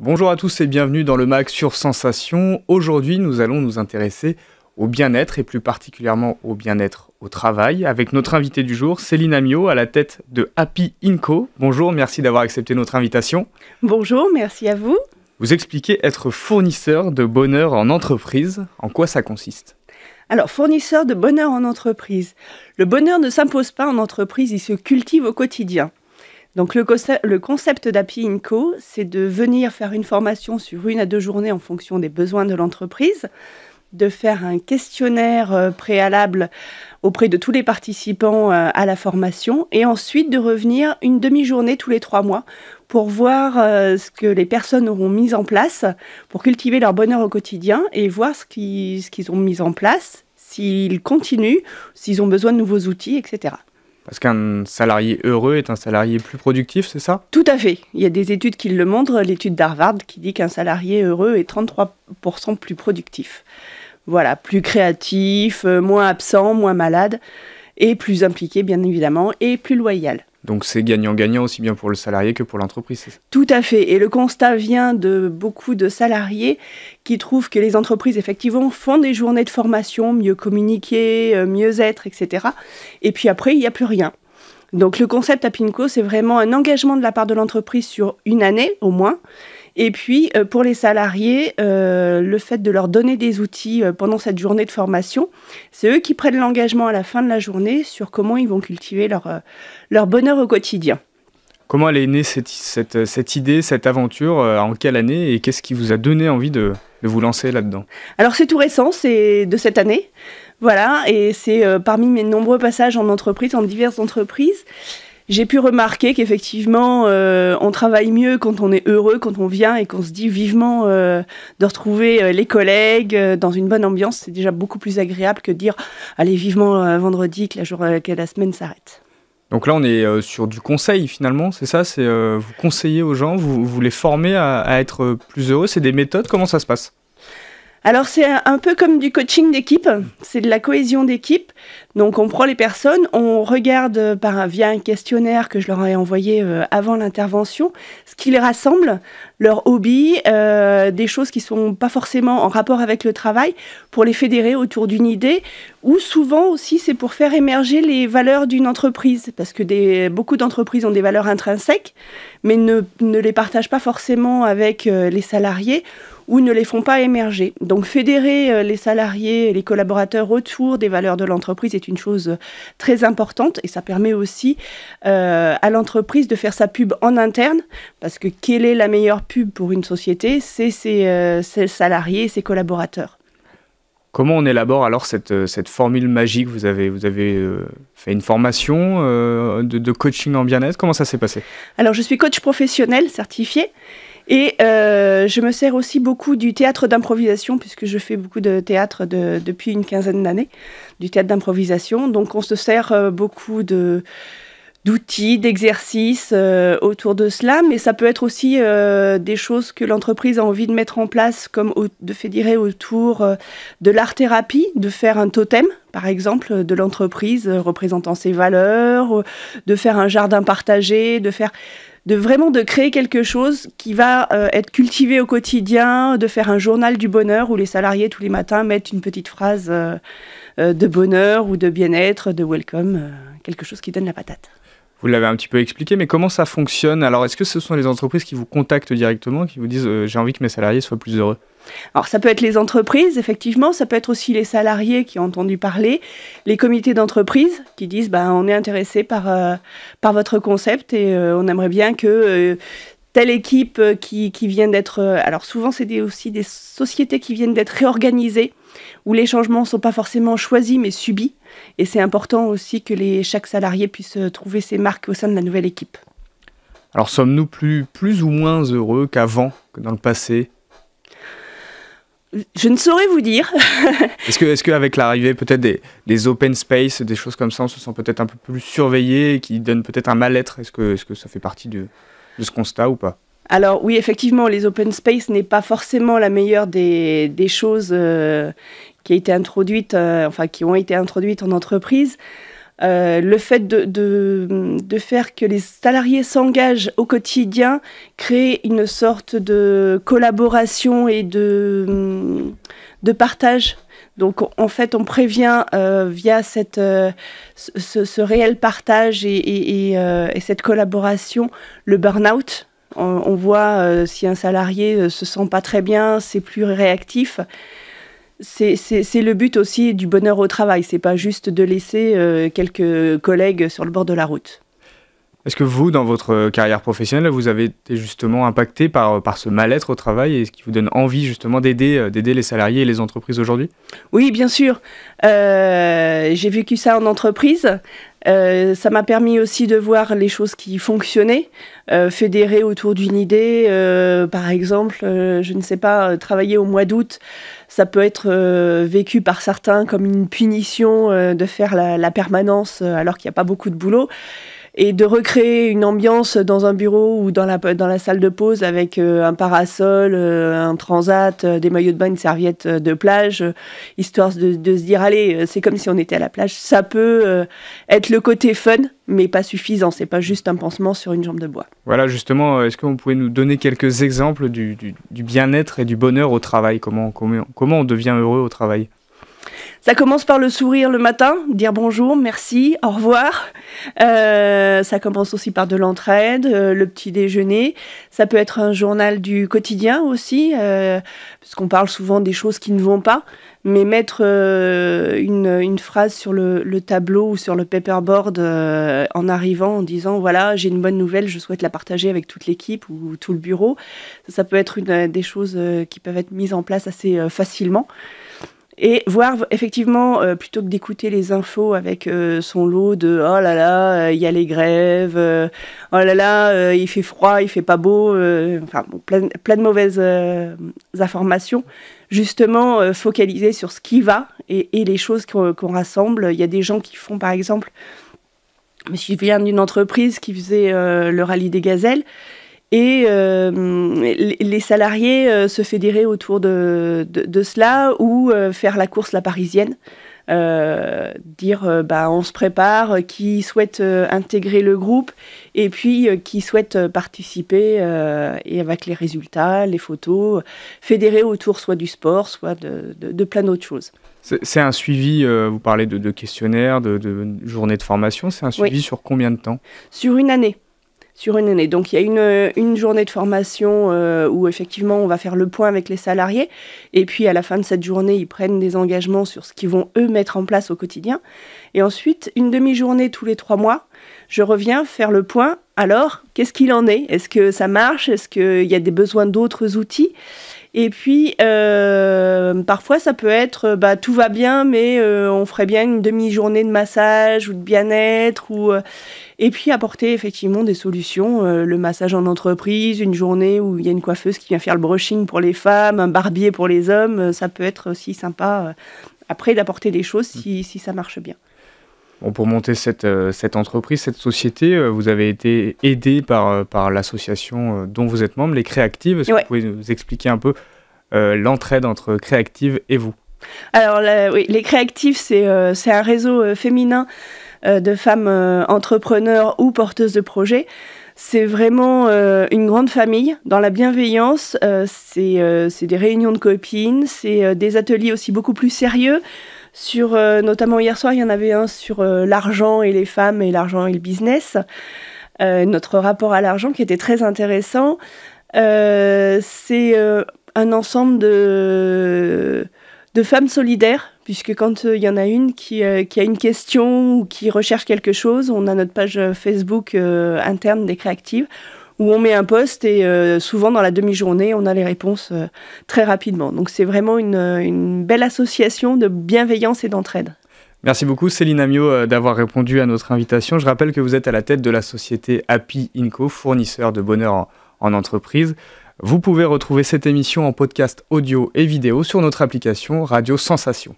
Bonjour à tous et bienvenue dans le MAC sur Sensation. Aujourd'hui, nous allons nous intéresser au bien-être et plus particulièrement au bien-être au travail avec notre invité du jour, Céline Amio, à la tête de Happy Inco. Bonjour, merci d'avoir accepté notre invitation. Bonjour, merci à vous. Vous expliquez être fournisseur de bonheur en entreprise. En quoi ça consiste alors, fournisseur de bonheur en entreprise. Le bonheur ne s'impose pas en entreprise, il se cultive au quotidien. Donc le, concept, le Inco, c'est de venir faire une formation sur une à deux journées en fonction des besoins de l'entreprise, de faire un questionnaire euh, préalable auprès de tous les participants euh, à la formation et ensuite de revenir une demi-journée tous les trois mois pour voir euh, ce que les personnes auront mis en place pour cultiver leur bonheur au quotidien et voir ce ce qu'ils ont mis en place, s'ils continuent, s'ils ont besoin de nouveaux outils, etc. Parce qu'un salarié heureux est un salarié plus productif, c'est ça Tout à fait. Il y a des études qui le montrent, l'étude d'Harvard qui dit qu'un salarié heureux est 33% plus productif. Voilà, plus créatif, euh, moins absent, moins malade, et plus impliqué bien évidemment, et plus loyal. Donc c'est gagnant-gagnant aussi bien pour le salarié que pour l'entreprise. Tout à fait. Et le constat vient de beaucoup de salariés qui trouvent que les entreprises, effectivement, font des journées de formation, mieux communiquer, euh, mieux être, etc. Et puis après, il n'y a plus rien. Donc le concept à PINCO, c'est vraiment un engagement de la part de l'entreprise sur une année au moins. Et puis, euh, pour les salariés, euh, le fait de leur donner des outils euh, pendant cette journée de formation, c'est eux qui prennent l'engagement à la fin de la journée sur comment ils vont cultiver leur, leur bonheur au quotidien. Comment elle est née cette, cette, idée, cette aventure En quelle année Et qu'est-ce qui vous a donné envie de, vous lancer là-dedans Alors c'est tout récent, c'est de cette année. Voilà, et c'est parmi mes nombreux passages en entreprise, en diverses entreprises j'ai pu remarquer qu'effectivement, euh, on travaille mieux quand on est heureux, quand on vient et qu'on se dit vivement euh, de retrouver euh, les collègues dans une bonne ambiance. C'est déjà beaucoup plus agréable que de dire allez vivement vendredi que la, journée, que la semaine s'arrête. Donc là, on est sur du conseil finalement, c'est ça C'est vous conseillez aux gens, vous, les formez à, à être plus heureux. C'est des méthodes. Comment ça se passe alors c'est un peu comme du coaching d'équipe, c'est de la cohésion d'équipe. Donc on prend les personnes, on regarde euh, par un, via un questionnaire que je leur ai envoyé euh, avant l'intervention ce qui les rassemble, leur hobby, euh, des choses qui sont pas forcément en rapport avec le travail, pour les fédérer autour d'une idée, ou souvent aussi c'est pour faire émerger les valeurs d'une entreprise, parce que des, beaucoup d'entreprises ont des valeurs intrinsèques, mais ne, les partagent pas forcément avec les salariés ou ne les font pas émerger. Donc fédérer les salariés et les collaborateurs autour des valeurs de l'entreprise est une chose très importante et ça permet aussi euh, à l'entreprise de faire sa pub en interne parce que quelle est la meilleure pub pour une société C'est ses, euh, salariés ses collaborateurs. Comment on élabore alors cette, euh, formule magique Vous avez, vous avez fait une formation de, de coaching en bien-être. Comment ça s'est passé Alors, je suis coach professionnel certifié. Et euh, je me sers aussi beaucoup du théâtre d'improvisation, puisque je fais beaucoup de théâtre depuis une quinzaine d'années, du théâtre d'improvisation. Donc on se sert euh, beaucoup de d'outils, d'exercices euh, autour de cela, mais ça peut être aussi des choses que l'entreprise a envie de mettre en place, comme de de fédérer autour de l'art-thérapie, de faire un totem, par exemple, de l'entreprise représentant ses valeurs, de faire un jardin partagé, de faire de vraiment de créer quelque chose qui va euh, être cultivé au quotidien, de faire un journal du bonheur où les salariés tous les matins mettent une petite phrase euh, euh, de bonheur ou de bien-être, de welcome, quelque chose qui donne la patate. Vous l'avez un petit peu expliqué, mais comment ça fonctionne Alors, est-ce que ce sont les entreprises qui vous contactent directement, qui vous disent euh, j'ai envie que mes salariés soient plus heureux alors ça peut être les entreprises, effectivement, ça peut être aussi les salariés qui ont entendu parler, les comités d'entreprise qui disent ben on est intéressé par, euh, par votre concept et euh, on aimerait bien que telle équipe qui, qui vient d'être... alors souvent c'est aussi des sociétés qui viennent d'être réorganisées où les changements ne sont pas forcément choisis mais subis. Et c'est important aussi que les, chaque salarié puisse euh, trouver ses marques au sein de la nouvelle équipe. Alors sommes-nous plus, plus ou moins heureux qu'avant, que dans le passé je ne saurais vous dire. est-ce que, est qu'avec l'arrivée peut-être des, open space, des choses comme ça, on se sent peut-être un peu plus surveillé, qui donne peut-être un mal-être Est-ce que, est que ça fait partie de ce constat ou pas alors oui, effectivement, les open space n'est pas forcément la meilleure des, choses euh, qui a été introduite, euh, enfin qui ont été introduites en entreprise. Euh, le fait de, faire que les salariés s'engagent au quotidien crée une sorte de collaboration et de, hum, partage. Donc en fait, on prévient via cette, ce, réel partage et, et cette collaboration le burn-out. On, voit euh, si un salarié euh, se sent pas très bien, c'est plus réactif. C'est le but aussi du bonheur au travail. C'est pas juste de laisser euh, quelques collègues sur le bord de la route. Est-ce que vous, dans votre carrière professionnelle, vous avez été justement impacté par, par ce mal-être au travail et ce qui vous donne envie justement d'aider, d'aider les salariés et les entreprises aujourd'hui Oui, bien sûr. j'ai vécu ça en entreprise. Euh, ça m'a permis aussi de voir les choses qui fonctionnaient, euh, fédérer autour d'une idée. Euh, par exemple, je ne sais pas, travailler au mois d'août, ça peut être vécu par certains comme une punition de faire la permanence alors qu'il n'y a pas beaucoup de boulot et de recréer une ambiance dans un bureau ou dans la, dans la salle de pause avec euh, un parasol, euh, un transat, euh, des maillots de bain, une serviette de plage, histoire de, se dire allez, c'est comme si on était à la plage. Ça peut être le côté fun, mais pas suffisant. C'est pas juste un pansement sur une jambe de bois. Voilà, justement, est-ce que vous pouvez nous donner quelques exemples du, du bien-être et du bonheur au travail comment, comment on devient heureux au travail ça commence par le sourire le matin, dire bonjour, merci, au revoir. Euh, ça commence aussi par de l'entraide, euh, le petit déjeuner. Ça peut être un journal du quotidien aussi, puisqu'on euh, parce qu'on parle souvent des choses qui ne vont pas. Mais mettre une, phrase sur le, tableau ou sur le paperboard en arrivant en disant voilà, j'ai une bonne nouvelle, je souhaite la partager avec toute l'équipe ou tout le bureau. Ça, ça peut être une des choses qui peuvent être mises en place assez facilement. Et voir effectivement, euh, plutôt que d'écouter les infos avec euh, son lot de oh là là, euh, il y a les grèves, oh là là, il fait froid, il fait pas beau, enfin plein, de mauvaises informations, justement focaliser sur ce qui va et, les choses qu'on rassemble. Il y a des gens qui font par exemple, je viens d'une entreprise qui faisait le rallye des gazelles et euh, les salariés euh, se fédérer autour de, de, cela ou euh, faire la course la parisienne. dire bah, on se prépare, qui souhaite intégrer le groupe et puis qui souhaite participer et avec les résultats, les photos, fédérer autour soit du sport, soit de, de plein d'autres choses. C'est un suivi, vous parlez de, questionnaires, de, de journées de formation, c'est un suivi sur combien de temps Sur une année sur une année. Donc il y a une, une journée de formation euh, où effectivement on va faire le point avec les salariés et puis à la fin de cette journée ils prennent des engagements sur ce qu'ils vont eux mettre en place au quotidien. Et ensuite une demi-journée tous les trois mois, je reviens faire le point. Alors qu'est-ce qu'il en est Est-ce que ça marche Est-ce qu'il y a des besoins d'autres outils et puis, euh, parfois, ça peut être euh, bah, tout va bien, mais euh, on ferait bien une demi-journée de massage ou de bien-être. ou Et puis, apporter effectivement des solutions. le massage en entreprise, une journée où il y a une coiffeuse qui vient faire le brushing pour les femmes, un barbier pour les hommes, ça peut être aussi sympa. après, d'apporter des choses si ça marche bien pour monter euh, cette, entreprise, cette société, euh, vous avez été aidé par, euh, l'association dont vous êtes membre, les Créactives. Est-ce que vous pouvez nous expliquer un peu l'entraide entre Créactives et vous Alors, oui, les Créactives, c'est un réseau féminin de femmes entrepreneurs ou porteuses de projets. C'est vraiment une grande famille dans la bienveillance. c'est des réunions de copines, c'est des ateliers aussi beaucoup plus sérieux sur euh, notamment hier soir, il y en avait un sur euh, l'argent et les femmes et l'argent et le business. Euh, notre rapport à l'argent qui était très intéressant. c'est un ensemble de, femmes solidaires, puisque quand il y en a une qui, qui, a une question ou qui recherche quelque chose, on a notre page Facebook interne des créatives où on met un poste et euh, souvent dans la demi-journée, on a les réponses euh, très rapidement. Donc c'est vraiment euh, une, belle association de bienveillance et d'entraide. Merci beaucoup Céline Amio d'avoir répondu à notre invitation. Je rappelle que vous êtes à la tête de la société Happy Inco, fournisseur de bonheur en entreprise. Vous pouvez retrouver cette émission en podcast audio et vidéo sur notre application Radio Sensation.